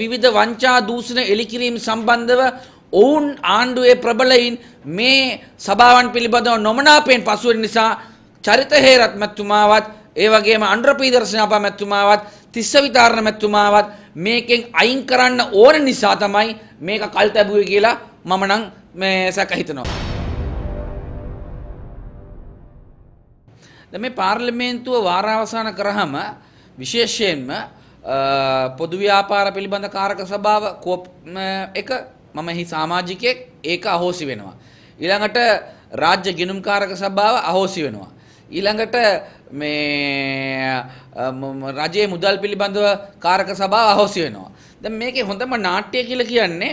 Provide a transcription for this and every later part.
විවිධ වංචා දූෂණ එළිකිරීම් සම්බන්ධව ඔවුන් ආණ්ඩුවේ ප්‍රබලයින් මේ සභාවන් පිළිබඳව නොමනාපයෙන් පසුවෙන නිසා චරිත හේරත් මැතිතුමාවත් ඒ වගේම අනුරපීදර්ශනාපා මැතිතුමාවත් තිස්ස විතාරණ මැතිතුමාවත් මේකෙන් අයින් කරන්න ඕන නිසා තමයි මේක කල් තැබුවේ කියලා මම නම් මේ සැක හිතනවා. දැන් මේ පාර්ලිමේන්තුව වාරාවසාන කරාම විශේෂයෙන්ම පොදු ව්‍යාපාර පිළිබඳ කාරක සභාව කෝප් එක මම එහි සමාජිකයෙක් ඒක අහෝසි වෙනවා. ඊළඟට රාජ්‍ය ගිනුම්කාරක සභාව අහෝසි වෙනවා. ඊළඟට මේ රජයේ මුදල් පිළිබඳව කාරක සභාව අහෝසි වෙනවා. දැන් මේකේ හොඳම නාට්‍ය කියලා කියන්නේ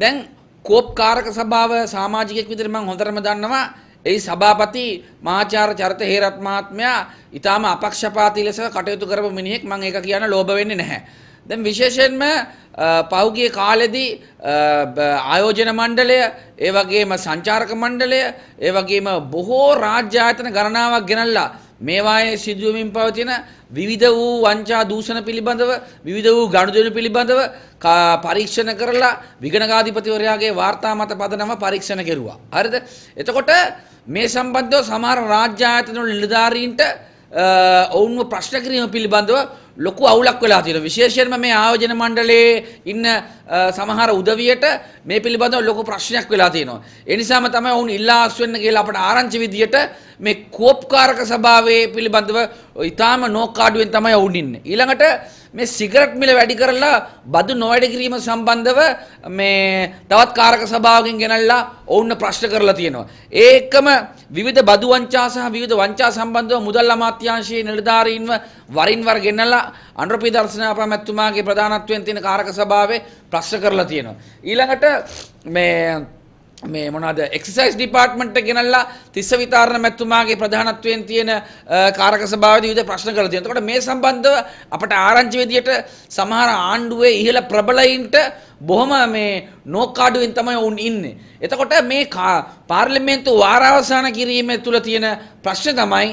දැන් කෝප් කාරක සභාව සමාජිකයෙක් විදිහට මම හොඳටම දන්නවා එයි සභාපති මාචාර චරිත හේරත් මහත්මයා ඊටාම අපක්ෂපාතී ලෙස කටයුතු කරපු මිනිහෙක් මම ඒක කියන ලෝභ වෙන්නේ නැහැ. දැන් විශේෂයෙන්ම පෞගිය කාලෙදී ආයෝජන මණ්ඩලය ඒ වගේම සංචාරක මණ්ඩලය ඒ වගේම බොහෝ රාජ්‍ය ආයතන ගණනාවක් ගෙනල්ලා මේවායේ සිදුවමින් පවතින විවිධ වූ වංචා දූෂණ පිළිබඳව විවිධ වූ ගනුදෙනු පිළිබඳව පරීක්ෂණ කරලා විගණකාධිපතිවරයාගේ වාර්තා මත පදනම පරීක්ෂණ කෙරුවා. හරිද? එතකොට මේ සම්බන්ධව සමහර රාජ්‍ය ආයතන වල නිලධාරීන්ට ඔවුන්ව ප්‍රශ්න කිරීම පිළිබඳව ලොකු අවුලක් වෙලා තියෙනවා. විශේෂයෙන්ම මේ ආයෝජන මණ්ඩලයේ ඉන්න සමහර උදවියට මේ පිළිබඳව ලොකු ප්‍රශ්නයක් වෙලා තියෙනවා. ඒ නිසාම තමයි වුන් ඉල්ලා අස් වෙන්න කියලා අපට ආරංචි විදියට මේ කෝප්කාරක සභාවේ පිළිබඳව ඊටාම නෝකාඩුවෙන් තමයි වුන් ඉන්නේ. ඊළඟට මේ සිගරට් මිල වැඩි කරලා බදු නොවැඩ කිරීම සම්බන්ධව මේ තවත් කාරක සභාවකින් ගෙනල්ලා ඔවුන්න ප්‍රශ්න කරලා තියෙනවා. ඒකම විවිධ බදු වංචා සහ විවිධ වංචා සම්බන්ධව මුදල් අමාත්‍යාංශයේ නිලධාරීන්ව වරින් වර ගෙනල්ලා අනුරපී දර්ශන අපමැතිතුමාගේ ප්‍රධානත්වයෙන් තියෙන කාරක සභාවේ ප්‍රශ්න කරලා තියෙනවා. ඊළඟට මේ මේ මොනවද එක්සර්සයිස් ඩිපාර්ට්මන්ට් එක ගෙනල්ලා තිස්ස විතාරණ මැතිතුමාගේ ප්‍රධානත්වයෙන් තියෙන කාරක සභාවේදී විවිධ ප්‍රශ්න කරලා තියෙනවා. එතකොට මේ සම්බන්ධව අපට ආරංචි විදියට සමහර ආණ්ඩුවේ ඉහළ ප්‍රබලයින්ට බොහොම මේ නෝකාඩුවෙන් තමයි ඔවුන් ඉන්නේ. එතකොට මේ පාර්ලිමේන්තු වාරාවසාන කිරීම තුළ තියෙන ප්‍රශ්න තමයි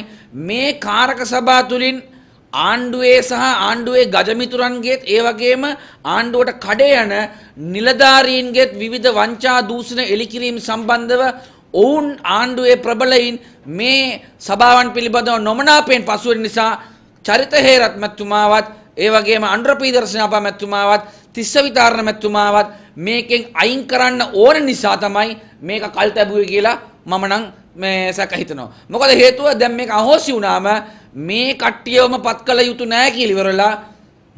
මේ කාරක සභා තුළින් ආණ්ඩුවේ සහ ආණ්ඩුවේ ගජමිතුරන්ගේත් ඒ වගේම ආණ්ඩුවට කඩේ යන නිලධාරීන්ගේත් විවිධ වංචා දූෂණ එලිකිරීම් සම්බන්ධව ඔවුන් ආණ්ඩුවේ ප්‍රබලයින් මේ සභාවන් පිළිබඳව නොමනාපයෙන් පසුවෙන නිසා චරිත හේරත් මැතිතුමාවත් ඒ වගේම අනුරපීදර්ශනාපා මැතිතුමාවත් තිස්සවිතාරණ මැතිතුමාවත් මේකෙන් අයින් කරන්න ඕන නිසා තමයි මේක කල් තැබුවේ කියලා මම නම් මේ සැක හිතනවා. මොකද හේතුව දැන් මේක අහෝසි වුණාම මේ කට්ටියවම පත් කළ යුතු නෑ කියලා ඉවරලා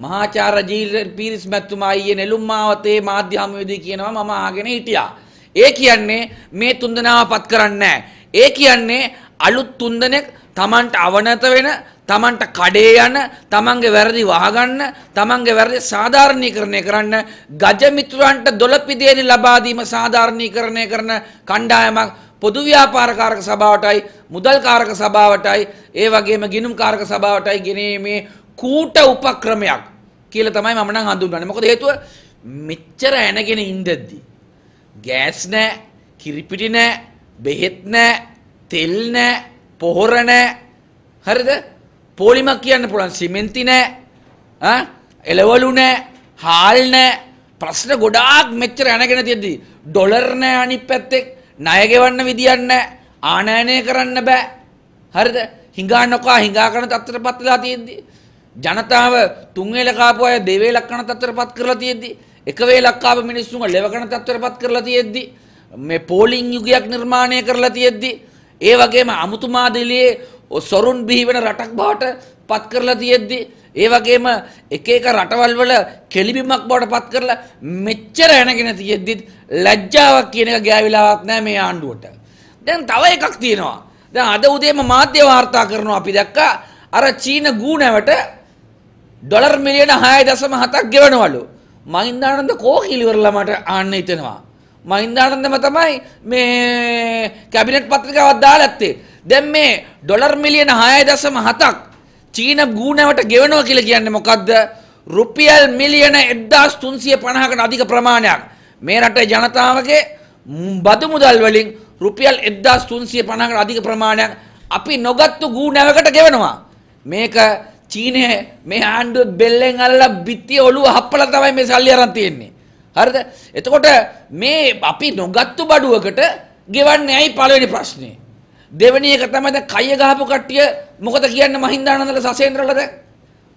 මහාචාර්ය ජීල් පීරිස් මැතිතුමා ඊයේ නෙළුම් මාවතේ මාධ්‍ය හමුවේදී කියනවා මම ආගෙන හිටියා. ඒ කියන්නේ මේ තුන්දෙනාව පත් කරන්නේ ඒ කියන්නේ අලුත් තුන්දෙනෙක් Tamanට අවනත වෙන තමන්ට කඩේ යන තමන්ගේ වැරදි වහගන්න තමන්ගේ වැරදි සාධාරණීකරණය කරන්න ගජ මිතුරන්ට දොළපිදේනි ලබා දීම සාධාරණීකරණය කරන කණ්ඩායමක් පොදු ව්‍යාපාරකාරක සභාවටයි මුදල්කාරක සභාවටයි ඒ වගේම ගිනුම්කාරක සභාවටයි ගෙනීමේ කූට උපක්‍රමයක් කියලා තමයි මම නම් හඳුන්වන්නේ. මොකද හේතුව මෙච්චර ඇනගෙන ඉඳද්දි ගෑස් නැහැ, කිරිපිටි නැහැ, බෙහෙත් නැහැ, තෙල් නැහැ, පොහොර නැහැ. හරිද? පොලිමක් කියන්න පුළුවන් සිමෙන්ති නැහැ. ඈ එළවලු නැහැ, හාල් නැහැ. ප්‍රශ්න ගොඩාක් මෙච්චර ඇනගෙන තියෙද්දි ඩොලර් නැහැ අනිත් පැත්තේ ණය ගෙවන්න විදියක් නැහැ. ආනයනය කරන්න බෑ. හරිද? හිඟා නොකා හිඟා කරන තත්ත්වයටපත් වෙලා තියෙද්දි ජනතාව තුන් වේල කාපු අය දෙවේලක් කරන තත්ත්වයටපත් කරලා තියෙද්දි එක වේලක් කාපු මිනිස්සුන්ව ලෙව කරන තත්ත්වයටපත් කරලා තියෙද්දි මේ පෝලිං යුගයක් නිර්මාණය කරලා තියෙද්දි ඒ වගේම අමුතුමාදිලියේ සොරුන් බිහිවෙන රටක් බවට පත් කරලා තියෙද්දි ඒ වගේම එක එක රටවල් වල කෙලිබිමක් බවට පත් කරලා මෙච්චර ඇනගෙන තියෙද්දිත් ලැජ්ජාවක් කියන එක ගෑවිලාවක් නැහැ මේ ආණ්ඩුවට. දැන් තව එකක් තියෙනවා. දැන් අද උදේම මාධ්‍ය වාර්තා කරනවා අපි දැක්කා අර චීන ගූණැවට ඩොලර් මිලියන 6.7ක් ගෙවනවලු. මහින්දානන්ද කෝකිලිවරලා මට ආන්න හිතෙනවා. මහින්දානන්දම තමයි මේ කැබිනට් පත්‍රිකාවක් දාලා ඇත්තේ. දැන් මේ ඩොලර් මිලියන 6.7ක් චීන ගුණවට ගෙවනවා කියලා කියන්නේ මොකද්ද? රුපියල් මිලියන 1350කට අධික ප්‍රමාණයක් මේ රටේ ජනතාවගේ බදු මුදල් වලින් රුපියල් 1350කට අධික ප්‍රමාණයක් අපි නොගත්තු ගුණවකට ගෙවනවා. මේක චීනය මේ ආණ්ඩුව බෙල්ලෙන් අල්ලලා බිත්තිය ඔළුව හප්පලා තමයි මේ සල්ලි අරන් තියෙන්නේ. හරිද? එතකොට මේ අපි නොගත්තු බඩුවකට ගෙවන්නේ ඇයි පළවෙනි ප්‍රශ්නේ? දෙවෙනි එක තමයි දැන් කය ගහපු කට්ටිය මොකද කියන්නේ මහින්දානන්දල සසේන්ද්‍රලද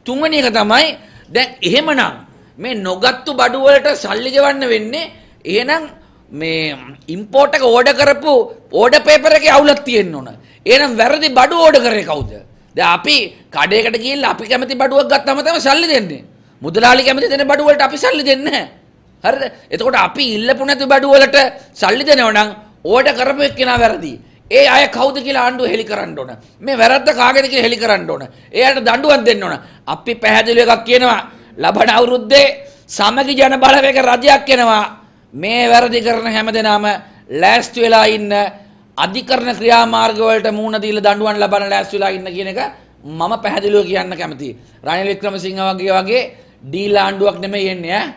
තුන්වෙනි එක තමයි දැන් එහෙමනම් මේ නොගත්තු බඩු වලට සල්ලි ගෙවන්න වෙන්නේ එහෙනම් මේ ඉම්පෝට් එක ඕඩර් කරපු ඕඩර් පේපර් එකේ අවුලක් තියෙන්න ඕන එහෙනම් වැරදි බඩු ඕඩර් කරේ කවුද දැන් අපි කඩේකට ගිහිල්ලා අපි කැමති බඩුවක් ගත්තම තමයි සල්ලි දෙන්නේ මුදලාලි කැමති දෙන බඩු වලට අපි සල්ලි දෙන්නේ නැහැ හරිද එතකොට අපි ඉල්ලපු නැති බඩු වලට සල්ලි දෙනවා නම් ඕඩර් කරපු එක්කෙනා වැරදි ඒ අය කවුද කියලා ආණ්ඩුව හෙළි කරන්න ඕන. මේ වැරද්ද කාගේද කියලා හෙළි කරන්න ඕන. එයාට දඬුවම් දෙන්න ඕන. අපි පැහැදිලි එකක් කියනවා. ලබන අවුරුද්දේ සමගි ජන බලවේග රජයක් එනවා. මේ වැරදි කරන හැමදෙනාම ලෑස්ති වෙලා ඉන්න අධිකරණ ක්‍රියාමාර්ග වලට මූණ දීලා දඬුවම් ලබන ලෑස්ති වෙලා ඉන්න කියන එක මම පැහැදිලිව කියන්න කැමතියි. රනිල් වික්‍රමසිංහ වගේ වගේ ඩීල් ආණ්ඩුවක් නෙමෙයි එන්නේ ඈ.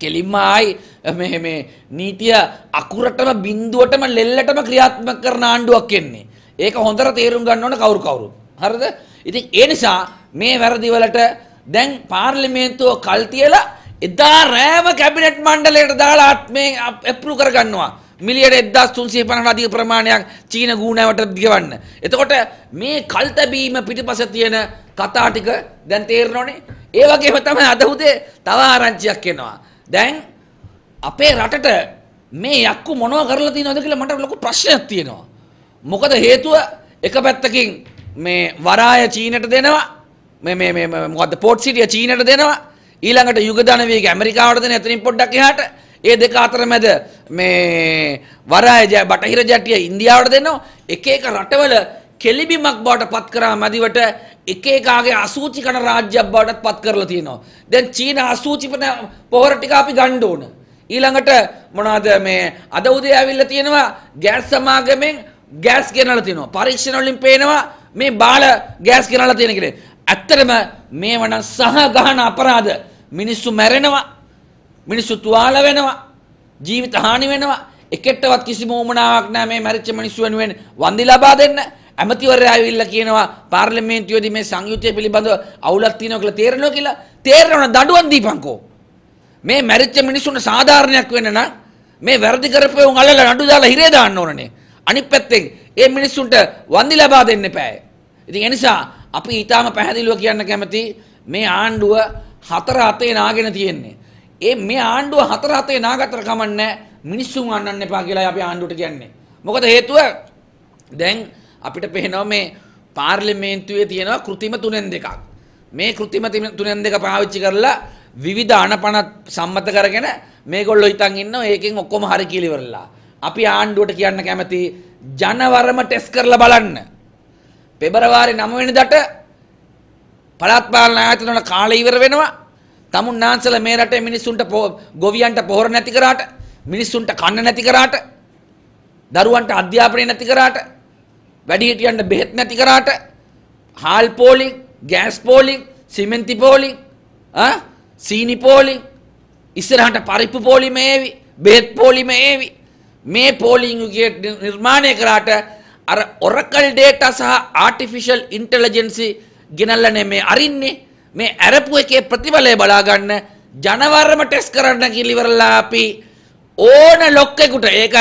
කෙලින්ම ආයි මේ මේ නීතිය අකුරටම බින්දුවටම ලෙල්ලටම ක්‍රියාත්මක කරන ආණ්ඩුවක් එන්නේ. ඒක හොඳට තේරුම් ගන්න ඕන කවුරු කවුරුත්. හරිද? ඉතින් ඒ නිසා මේ වැරදි වලට දැන් පාර්ලිමේන්තුව කල් තියලා එදා රෑම කැබිනට් මණ්ඩලයට දාලා මේ අප්‍රූව් කරගන්නවා. මිලියට 1350ට අධික ප්‍රමාණයක් චීන ගුණාවට දිවන්න. එතකොට මේ කල්තැබීම පිටිපස තියෙන කතා ටික දැන් තේරෙනවනේ. ඒ වගේම තමයි අද උදේ තව ආරංචියක් එනවා. දැන් අපේ රටට මේ යක්කු මොනව කරලා තියෙනවද කියලා මට ලොකු ප්‍රශ්නයක් තියෙනවා. මොකද හේතුව එක පැත්තකින් මේ වරාය චීනට දෙනවා මේ මේ මේ මොකද්ද පෝට් සිටිය චීනට දෙනවා ඊළඟට යුගධන වේග ඇමරිකාවට දෙන එතනින් පොඩ්ඩක් එහාට ඒ දෙක අතර මැද මේ වරාය බටහිර ජැටිය ඉන්දියාවට දෙනවා එක එක රටවල කෙලිබිමක් බවට පත් කරා මැදිවට එක එකාගේ අසූචි කන රාජ්‍යයක් බවටත් පත් කරලා තියෙනවා. දැන් චීන අසූචි පොහොර ටික අපි ගන්න ඕන. ඊළඟට මොනවාද මේ අද උදේ ඇවිල්ලා තියෙනවා ගෑස් සමාගමෙන් ගෑස් ගෙනලා තියෙනවා. පරීක්ෂණ වලින් පේනවා මේ බාල ගෑස් ගෙනලා තියෙන කියලා. ඇත්තටම මේව නම් සහගහන අපරාධ. මිනිස්සු මැරෙනවා. මිනිස්සු තුවාල වෙනවා. ජීවිත හානි වෙනවා. එකෙක්ටවත් කිසිම උමනාවක් නැහැ මේ මැරිච්ච මිනිස්සු වෙනුවෙන් වන්දි ලබා දෙන්න. ඇමතිවරයා ඇවිල්ලා කියනවා පාර්ලිමේන්තුවේදී මේ සංයුත්තය පිළිබඳව අවුලක් තියෙනවා කියලා තේරෙනවා කියලා තේරෙනවන දඩුවම් දීපන්කෝ. මේ මැරිච්ච මිනිසුන්ට සාධාරණයක් වෙන්න නම් මේ වැරදි කරපු උන් අල්ලලා නඩු දාලා හිරේ දාන්න ඕනනේ. අනිත් පැත්තෙන් ඒ මිනිස්සුන්ට වන්දි ලබා දෙන්න එපායි. ඉතින් ඒ නිසා අපි ඊටාම පැහැදිලිව කියන්න කැමති මේ ආණ්ඩුව හතර අතේ නාගෙන තියෙන්නේ. ඒ මේ ආණ්ඩුව හතර අතේ නාගතර කමන්නේ මිනිස්සුන් අන්නන්න එපා කියලා අපි ආණ්ඩුවට කියන්නේ. මොකද හේතුව දැන් අපිට පේනවා මේ පාර්ලිමේන්තුවේ තියෙනවා කෘතිම තුනෙන් දෙකක්. මේ කෘතිම තුනෙන් දෙක පාවිච්චි කරලා විවිධ අනපන සම්මත කරගෙන මේගොල්ලෝ හිතන් ඉන්නවා ඒකෙන් ඔක්කොම හරි කියලා ඉවරලා. අපි ආණ්ඩුවට කියන්න කැමති ජනවරම ටෙස්ට් කරලා බලන්න. පෙබරවාරි 9 වෙනිදාට පළාත් පාලන ආයතන වල කාලය ඉවර වෙනවා. තමුන් නාන්සල මේ රටේ මිනිස්සුන්ට ගොවියන්ට පොහොර නැති කරාට මිනිස්සුන්ට කන්න නැති කරාට දරුවන්ට අධ්‍යාපනය නැති කරාට වැඩිහිටියන්ට බෙහෙත් නැති කරාට හාල් පෝලිං ගෑස් පෝලිං සිමෙන්ති පෝලිං සීනි පෝලිං ඉස්සරහට පරිප්පු පෝලිම ඒවි බෙහෙත් පෝලිම ඒවි මේ පෝලිං යුගයට නිර්මාණය කරාට අර ඔරකල් ඩේටා සහ ආටිෆිෂල් ඉන්ටෙලිජෙන්සි ගෙනල්ලනේ මේ අරින්නේ මේ ඇරපු එකේ ප්‍රතිඵලය බලා ගන්න ජනවර්ම ටෙස්ට් කරන්න කියලා ඉවරලා අපි ඕන ලොක්කෙකුට ඒක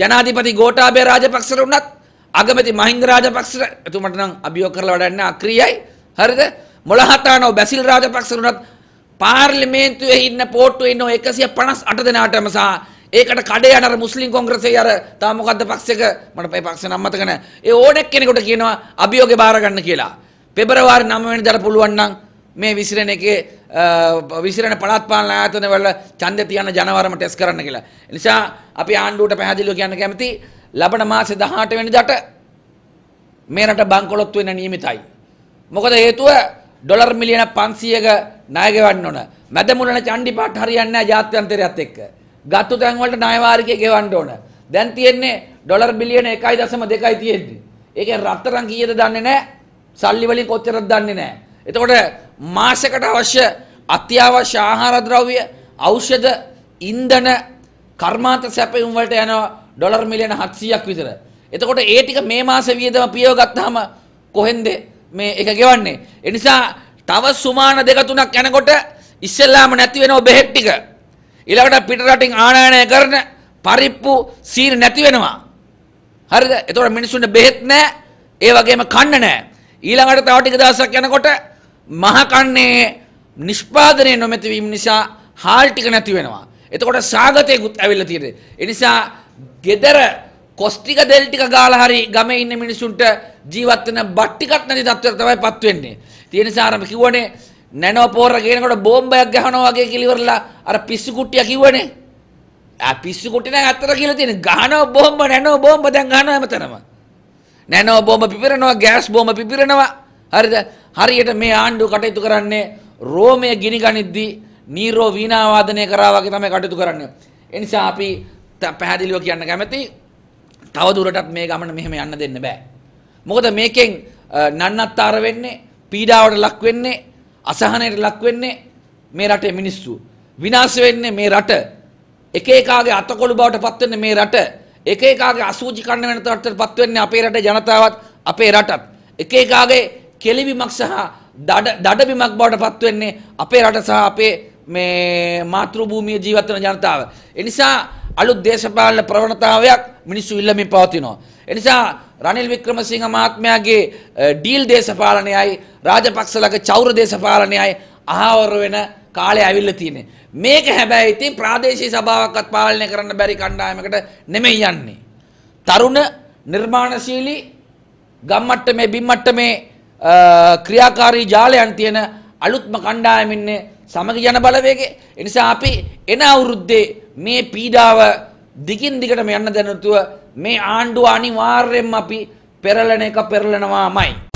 ජනාධිපති ගෝඨාභය රාජපක්ෂට උනත් අගමැති මහින්ද රාජපක්ෂට එතුමට නම් අභියෝග කරලා වැඩන්නේ අක්‍රියයි. හරිද? මොළහතානෝ බැසිල් රාජපක්ෂ උනත් පාර්ලිමේන්තුවේ ඉන්න පෝට්ටුවේ ඉන්න 158 දෙනාටම සහ ඒකට කඩේ යන අර මුස්ලිම් කොංග්‍රසයේ අර තා මොකද්ද පක්ෂයක මට මේ පක්ෂ නම් මතක නැහැ. ඒ ඕනෙක් කෙනෙකුට කියනවා අභියෝගේ බාර ගන්න කියලා. පෙබරවාරි 9 වෙනිදාට පුළුවන් නම් මේ විසිරෙන එකේ විසිරෙන පළාත් පාලන ආයතන වල ඡන්දය තියන ජනවරම ටෙස්ට් කරන්න කියලා. ඒ නිසා අපි ආණ්ඩුවට පැහැදිලිව කියන්න කැමතියි ලබන මාසේ 18 වෙනිදාට මේ රට බංකොලොත් වෙන්න නියමිතයි. මොකද හේතුව ඩොලර් මිලියන 500ක ණය ගෙවන්න ඕන. මැද මුලන චණ්ඩි පාට හරියන්නේ නැහැ ජාත්‍යන්තරයත් එක්ක. ගත්තු තැන් වලට ණය වාරිකය ගෙවන්න ඕන. දැන් තියෙන්නේ ඩොලර් බිලියන 1.2යි තියෙන්නේ. ඒකෙන් රත්තරන් කීයද දන්නේ නැහැ. සල්ලි වලින් කොච්චරද දන්නේ නැහැ. එතකොට මාසයකට අවශ්‍ය අත්‍යවශ්‍ය ආහාර ද්‍රව්‍ය, ඖෂධ, ඉන්ධන, කර්මාන්ත සැපයුම් වලට යනවා ඩොලර් මිලියන 700ක් විතර. එතකොට ඒ ටික මේ මාසේ වියදම පියව ගත්තාම කොහෙන්ද මේ එක ගෙවන්නේ? ඒ නිසා තව සුමාන දෙක තුනක් යනකොට ඉස්සෙල්ලාම නැති වෙනව බෙහෙත් ටික. ඊළඟට පිටරටින් ආනයනය කරන පරිප්පු සීනි නැති වෙනවා. හරිද? එතකොට මිනිස්සුන්ට බෙහෙත් නැහැ. ඒ වගේම කන්න නැහැ. ඊළඟට තව ටික දවසක් යනකොට මහ කන්නේ නිෂ්පාදනය නොමැති වීම නිසා හාල් ටික නැති වෙනවා. එතකොට සාගතයකුත් ඇවිල්ලා තියෙනවා. ඒ නිසා ගෙදර කොස්ටික දෙල් ටික ගාලා හරි ගමේ ඉන්න මිනිසුන්ට ජීවත් වෙන බට්ටිකත් නැති තත්ත්වයක් තමයි පත් වෙන්නේ. ඒ නිසා අර කිව්වනේ නැනෝ පෝර කියනකොට බෝම්බයක් ගහනවා වගේ කිලිවරලා අර පිස්සු කුට්ටිය කිව්වනේ. ආ පිස්සු කුට්ටිය නම් අතර කියලා තියෙන ගහනවා බෝම්බ නැනෝ බෝම්බ දැන් ගහනවා හැමතැනම. නැනෝ බෝම්බ පිපිරනවා ගෑස් බෝම්බ පිපිරනවා. හරිද? හරියට මේ ආණ්ඩුව කටයුතු කරන්නේ රෝමයේ ගිනි ගනිද්දී නීරෝ වීණා වාදනය කරා වගේ තමයි කටයුතු කරන්නේ. එනිසා අපි පැහැදිලිව කියන්න කැමති තවදුරටත් මේ ගමන මෙහෙම යන්න දෙන්න බෑ. මොකද මේකෙන් නන්නත්තර වෙන්නේ පීඩාවට ලක් වෙන්නේ අසහනයට ලක් වෙන්නේ මේ රටේ මිනිස්සු. විනාශ වෙන්නේ මේ රට. එක එකාගේ අතකොළු බවට පත් වෙන්නේ මේ රට. එක එකාගේ අසූචි කන්න වෙන තත්ත්වයට පත් වෙන්නේ අපේ රටේ ජනතාවත් අපේ රටත්. එක එකාගේ කෙලිබිමක් සහ දඩබිමක් බවට පත් වෙන්නේ අපේ රට සහ අපේ මේ මාතෘ භූමියේ ජීවත් වෙන ජනතාව. ඒ නිසා අලුත් දේශපාලන ප්‍රවණතාවයක් මිනිස්සු ඉල්ලමින් පවතිනවා. එනිසා රනිල් වික්‍රමසිංහ මහත්මයාගේ ඩීල් දේශපාලනයයි රාජපක්ෂලගේ චෞර දේශපාලනයයි අහවර වෙන කාලය ඇවිල්ලා තියෙන්නේ. මේක හැබැයි ඉතින් ප්‍රාදේශීය සභාවක්වත් පාලනය කරන්න බැරි කණ්ඩායමකට නෙමෙයි යන්නේ. තරුණ නිර්මාණශීලී ගම්මට්ටමේ බිම්මට්ටමේ ක්‍රියාකාරී ජාලයන් තියෙන අලුත්ම කණ්ඩායමින් ඉන්නේ සමග යන බලවේගේ එනිසා අපි එන අවුරුද්දේ මේ පීඩාව දිගින් දිගටම යන්න දැනුතුව මේ ආණ්ඩුව අනිවාර්යෙන්ම අපි පෙරලන එක පෙරලනවාමයි